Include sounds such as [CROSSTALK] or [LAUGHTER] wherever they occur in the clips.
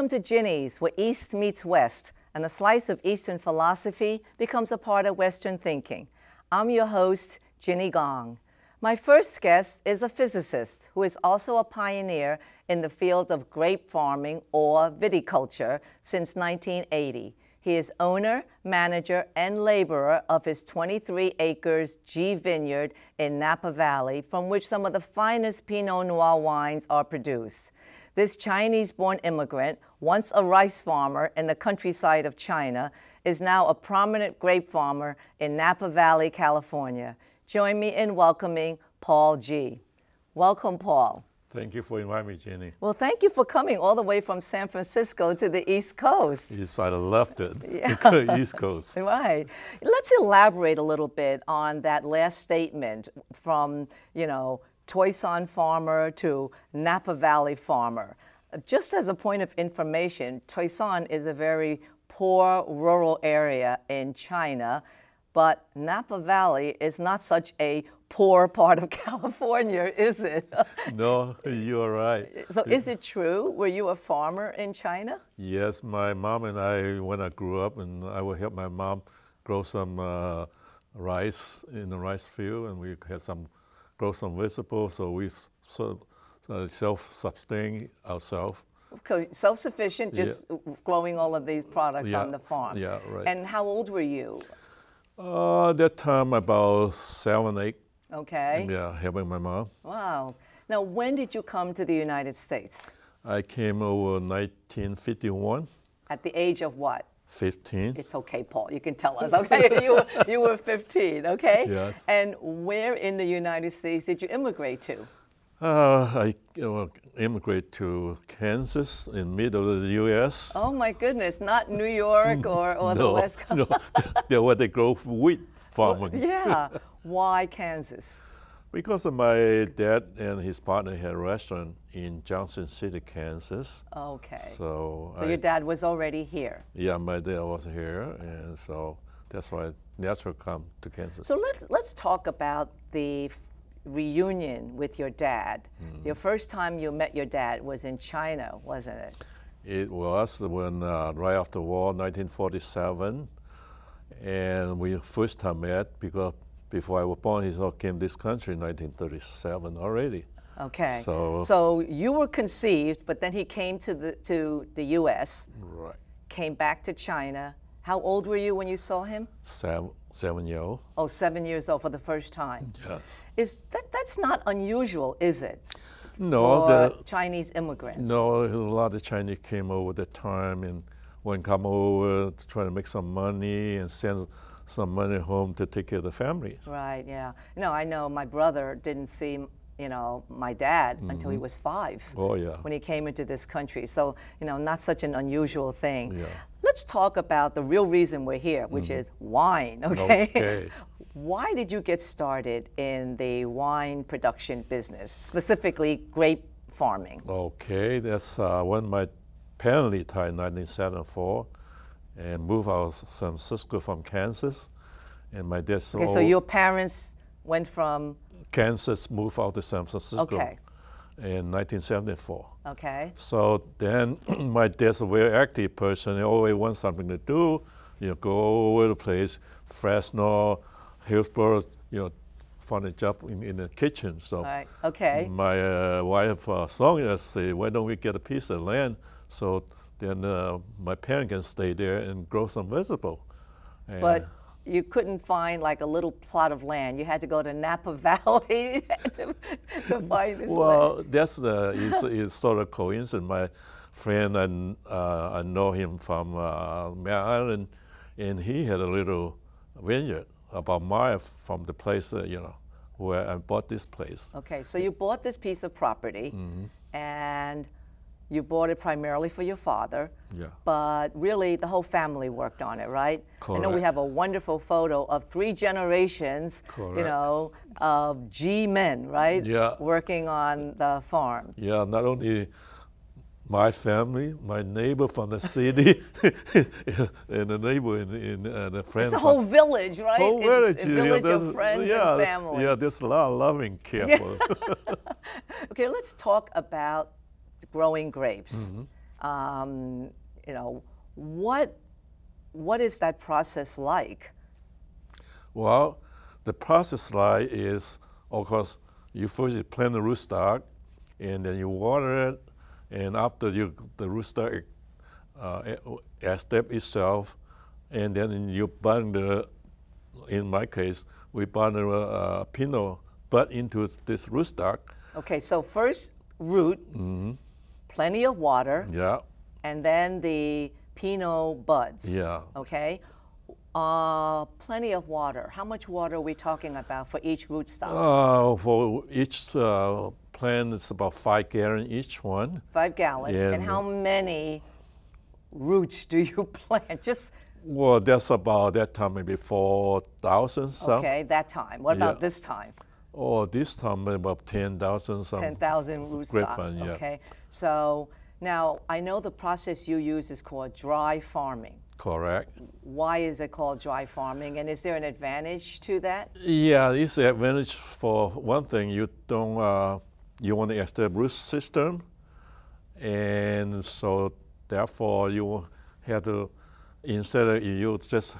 Welcome to Ginny's, where East meets West, and a slice of Eastern philosophy becomes a part of Western thinking. I'm your host, Ginny Gong. My first guest is a physicist who is also a pioneer in the field of grape farming or viticulture since 1980. He is owner, manager, and laborer of his 23 acres G vineyard in Napa Valley, from which some of the finest Pinot Noir wines are produced. This Chinese born immigrant, once a rice farmer in the countryside of China, is now a prominent grape farmer in Napa Valley, California. Join me in welcoming Paul G. Welcome, Paul. Thank you for inviting me, Jenny. Well, thank you for coming all the way from San Francisco to the East Coast. Yes, I left it. [LAUGHS] Yeah. [LAUGHS] East Coast. Right. Let's elaborate a little bit on that last statement from, you know, Toyson farmer to Napa Valley farmer. Just as a point of information, Toyson is a very poor rural area in China, but Napa Valley is not such a poor part of [LAUGHS] California, is it? [LAUGHS] no, you are right. So is it true? Were you a farmer in China? Yes, my mom and I, when I grew up, and I would help my mom grow some uh, rice in the rice field, and we had some Grow some vegetables, so we sort of self-sustain ourselves. Okay, self-sufficient, just yeah. growing all of these products yeah. on the farm. Yeah, right. And how old were you? Uh, that time about seven, eight. Okay. Yeah, helping my mom. Wow. Now, when did you come to the United States? I came over 1951. At the age of what? 15. It's okay, Paul. You can tell us, okay? [LAUGHS] you, were, you were 15, okay? Yes. And where in the United States did you immigrate to? Uh, I immigrated to Kansas in middle of the U.S. Oh my goodness, not New York mm, or, or no, [LAUGHS] the West Coast. no, where they grow wheat [LAUGHS] farming. Well, yeah, why Kansas? Because my dad and his partner had a restaurant in Johnson City, Kansas. Okay. So, so I, your dad was already here. Yeah, my dad was here, and so that's why natural come to Kansas. So let's let's talk about the reunion with your dad. Mm. Your first time you met your dad was in China, wasn't it? It was when uh, right after war, 1947, and we first time met because before I was born, he oh, came this country in 1937 already. Okay. So, so you were conceived, but then he came to the, to the U.S., right. came back to China. How old were you when you saw him? Seven, seven years old. Oh, seven years old for the first time. Yes. Is that, that's not unusual, is it? No, the Chinese immigrants. No, a lot of Chinese came over the time and when come over to try to make some money and send some money home to take care of the families. Right, yeah. No, I know my brother didn't see, you know, my dad mm -hmm. until he mm-hmm. was five. Oh, yeah. When he came into this country. So, you know, not such an unusual thing. Yeah. Let's talk about the real reason we're here, which mm is wine, [LAUGHS] okay? okay. Why did you get started in the wine production business, specifically grape farming? Okay, that's uh, when my penalty tie 1974 and moved of San Cisco from Kansas. And my dad. Okay, so your parents went from Kansas, moved out to San Francisco. Okay. In 1974. Okay. So then [CLEARS THROAT] my dad's a very active person. He always wants something to do. You know, go all over the place, Fresno, Hillsborough, you know, found a job in, in the kitchen. So right. okay. my uh, wife, uh, Sonia, said, why don't we get a piece of land? So then uh, my parents can stay there and grow some vegetable. And but you couldn't find like a little plot of land. You had to go to Napa [LAUGHS] Valley to, to, find this Well, land. that's the, it's it's sort of coincidence. My friend, and uh, I know him from uh, Maryland, and he had a little vineyard about mile from the place, that, you know, where I bought this place. Okay, so you bought this piece of property, mm -hmm. and you bought it primarily for your father. Yeah. But really, the whole family worked on it, right? Correct. I know we have a wonderful photo of three generations, Correct. you know, of G men, right? Yeah. Working on the farm. Yeah, not only my family, my neighbor from the city, [LAUGHS] and a neighbor in, in uh, the friend. It's a whole village, right? Whole village, village yeah, of friends yeah, and family. Yeah, there's a lot of loving [LAUGHS] care. Yeah. [LAUGHS] okay, let's talk about growing grapes. Mm -hmm. um, you know, what, what is that process like? Well, the process like is, of course, you first plant the rootstock, and then you water it, and after you, the rootstock uh, accept itself, and then you burn the, in my case, we burn the uh, pinot butt into this rootstock. Okay, so first root, mm -hmm plenty of water. Yeah. And then the Pinot buds. Yeah. Okay. Uh, plenty of water. How much water are we talking about for each rootstock? Oh, uh, for each uh, plant, it's about five gallon each one. Five gallon. And, and how many roots do you [LAUGHS] plant? Just well, that's about that time maybe four thousand. Okay, that time. What yeah. about this time? Oh, this time about ten thousand. Ten thousand rootstock. yeah. Okay. So now I know the process you use is called dry farming. Correct. Why is it called dry farming, and is there an advantage to that? Yeah, it's an advantage for one thing. You don't uh, you want to establish root system, and so therefore you have to instead of you just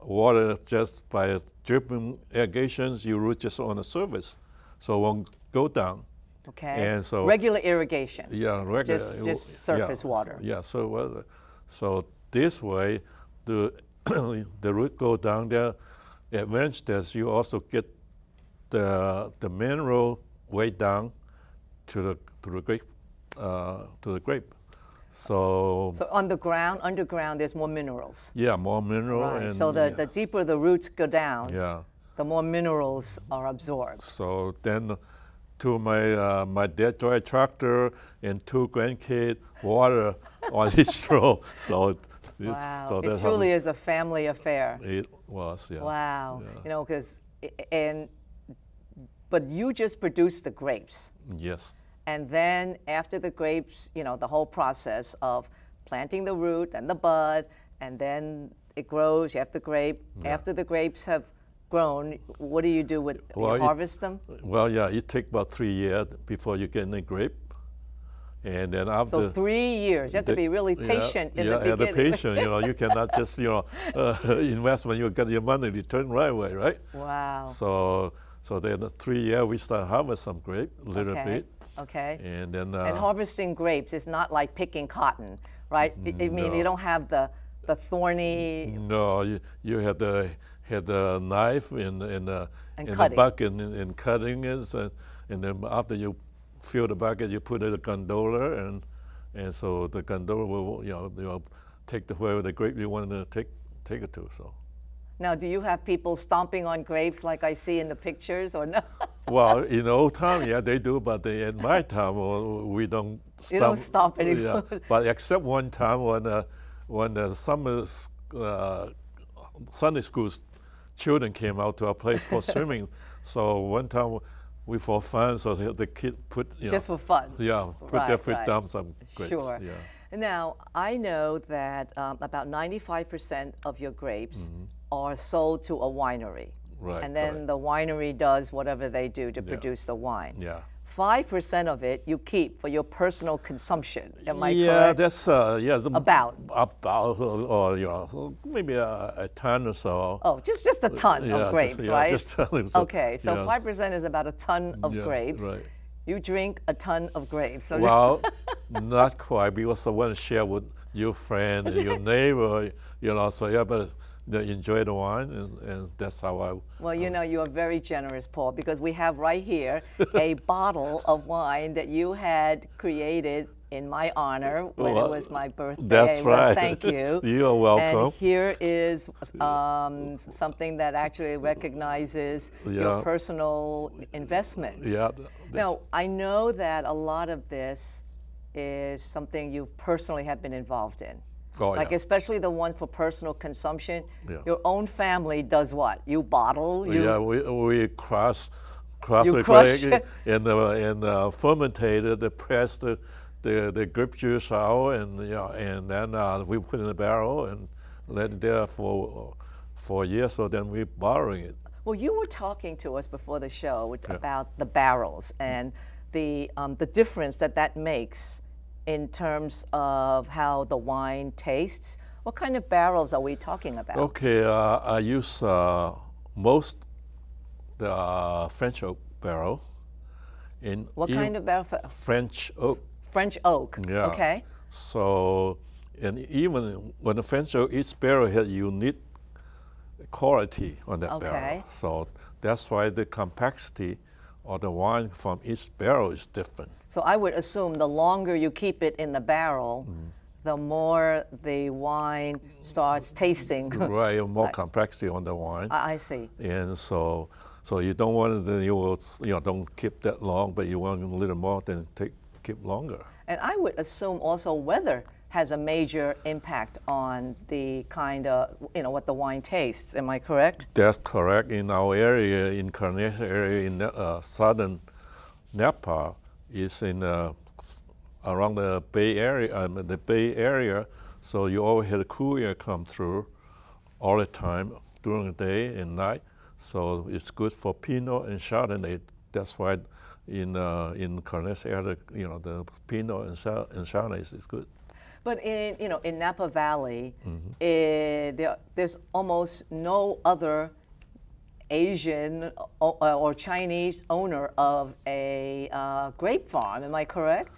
water just by dripping irrigations, you root just on the surface, so it won't go down. Okay. And so regular irrigation. Yeah, regular. Just, just surface yeah, water. Yeah. So uh, so this way, the [COUGHS] the root go down there. Advantage is you also get the the mineral way down to the to the grape uh, to the grape. So so on the ground, underground, there's more minerals. Yeah, more mineral. Right. so the, yeah. the deeper the roots go down, yeah. the more minerals are absorbed. So then to my, uh, my dead joy tractor and two grandkids water [LAUGHS] on each row. So wow. So it truly is a family affair. It was, yeah. Wow. Yeah. You know, because, and, but you just produced the grapes. Yes. And then after the grapes, you know, the whole process of planting the root and the bud, and then it grows, you have the grape. Yeah. After the grapes have grown, what do you do with well, you harvest it, them? Well, yeah, it take about three years before you get any grape. And then after so three years, you have the, to be really patient yeah, in yeah, the beginning. Yeah, the patient. You know, you cannot [LAUGHS] just you know uh, [LAUGHS] invest when you get your money return right away, right? Wow. So so then the three year we start harvest some grape a little okay. bit. Okay. And then uh, and harvesting grapes is not like picking cotton, right? Mm, I mean, no. you don't have the the thorny. No, you, you had the had the knife and in the in the bucket and, and cutting it, and, and then after you fill the bucket, you put in a gondola, and and so the gondola will you know you know take the wherever the grape you want to take take it to. So. Now, do you have people stomping on grapes like I see in the pictures, or no? [LAUGHS] well, in old time, yeah, they do, but they, in my time, we don't stomp. You don't stomp anymore. Yeah, but except one time when. Uh, when the summer uh, Sunday school children came out to our place for [LAUGHS] swimming. So one time we for fun, so the kid put you just know, for fun. Yeah, put right, their feet right. down some grapes. Sure. Yeah. Now I know that um, about 95% of your grapes mm -hmm. are sold to a winery. Right. And then right. the winery does whatever they do to yeah. produce the wine. Yeah. 5% of it you keep for your personal consumption. Am I yeah, correct? that's uh, yeah, about about uh, or uh, you know, maybe a, a, ton or so. Oh, just just a ton of grapes, just, yeah, right? Just ton, so, okay, so five percent is about a ton of yeah, grapes. Right. You drink a ton of grapes. So well, [LAUGHS] not quite because I want to share with your friend and your [LAUGHS] neighbor, you know. So yeah, but they enjoy the wine, and, and that's how I. Well, you um, know, you are very generous, Paul, because we have right here a [LAUGHS] bottle of wine that you had created in my honor when well, it was my birthday. That's well, right. thank you. [LAUGHS] you are welcome. And here is um, something that actually recognizes yeah. your personal investment. Yeah. Now, I know that a lot of this is something you personally have been involved in. Oh, like yeah. especially the ones for personal consumption. Yeah. Your own family does what? You bottle. You yeah, we we cross cross you [LAUGHS] and uh, and uh, fermented press the, the the grape juice out and yeah, and then uh, we put in a barrel and let it there for for years. So then we borrowing it. Well, you were talking to us before the show yeah. about the barrels and the um, the difference that that makes in terms of how the wine tastes? What kind of barrels are we talking about? Okay, uh, I use uh, most the uh, French oak barrel. In what e kind of barrel? French oak. French oak. Yeah. Okay. So, and even when the French oak, each barrel has unique quality on that okay. barrel. So that's why the complexity or the wine from each barrel is different. So I would assume the longer you keep it in the barrel, mm. the more the wine starts tasting. [LAUGHS] Right, more [LAUGHS] complexity on the wine. I, I, see. And so, so you don't want to, you will, you know, don't keep that long, but you want a little more, then take, keep longer. And I would assume also weather has a major impact on the kind of, you know, what the wine tastes. Am I correct? That's correct. In our area, in Carnation area, in uh, southern Napa, is in uh, around the Bay Area, um, the Bay Area, so you always had a cool air come through all the time during the day and night. So it's good for Pinot and Chardonnay. That's why in uh, in Carnation area, you know, the Pinot and, and Chardonnay is good. But in you know in Napa Valley, mm-hmm. it, eh, there, there's almost no other Asian or, or Chinese owner of a uh, grape farm. Am I correct?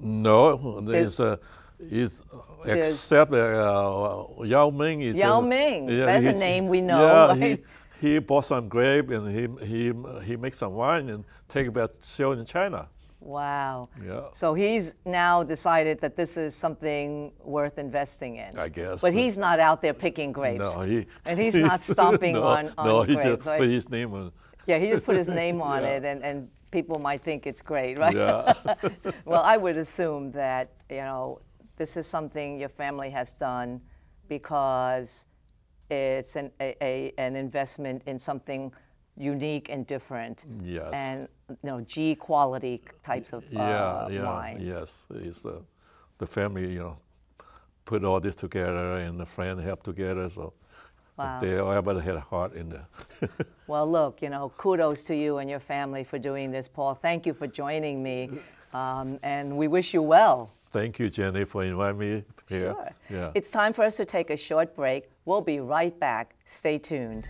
No, there's a. Is except uh, Yao Ming is Yao a, Ming. Yeah, that's a name we know. Yeah, right? he, he bought some grape and he he he makes some wine and take it back sell in China. Wow. Yeah. So he's now decided that this is something worth investing in. I guess. But he's not out there picking grapes. No, he. And he's not [LAUGHS] stomping no, on, on no, he Just, right? put his name on. Yeah, he just put his [LAUGHS] name on yeah. it, and, and people might think it's great, right? Yeah. [LAUGHS] well, I would assume that you know this is something your family has done because it's an a, a an investment in something unique and different. Yes. And you know, G quality types of yeah, uh, yeah, wine. Yes, it's uh, the family. You know, put all this together, and the friend helped together. So. Wow. They all but had heart in there. [LAUGHS] well, look, you know, kudos to you and your family for doing this, Paul. Thank you for joining me, um, and we wish you well. Thank you, Jenny, for inviting me here. Sure. Yeah. It's time for us to take a short break. We'll be right back. Stay tuned.